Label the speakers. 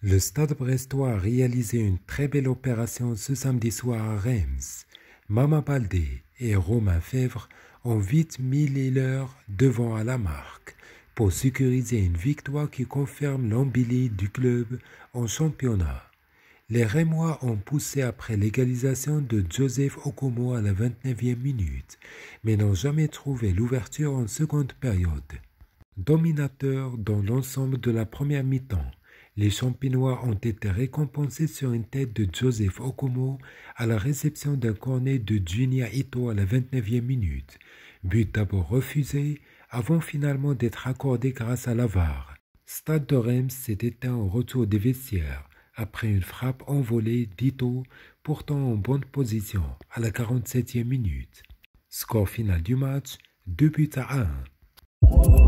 Speaker 1: Le Stade brestois a réalisé une très belle opération ce samedi soir à Reims. Mama Baldé et Romain Fèvre ont vite mis les leurs devant à la marque pour sécuriser une victoire qui confirme l'embellie du club en championnat. Les Rémois ont poussé après l'égalisation de Joseph Okomo à la 29e minute, mais n'ont jamais trouvé l'ouverture en seconde période. Dominateur dans l'ensemble de la première mi-temps, les Champinois ont été récompensés sur une tête de Joseph Okomo à la réception d'un cornet de Junior Ito à la 29e minute, but d'abord refusé avant finalement d'être accordé grâce à l'avare. Stade de Reims s'est éteint au retour des vestiaires après une frappe envolée d'Ito pourtant en bonne position à la 47e minute. Score final du match, 2 buts à 1.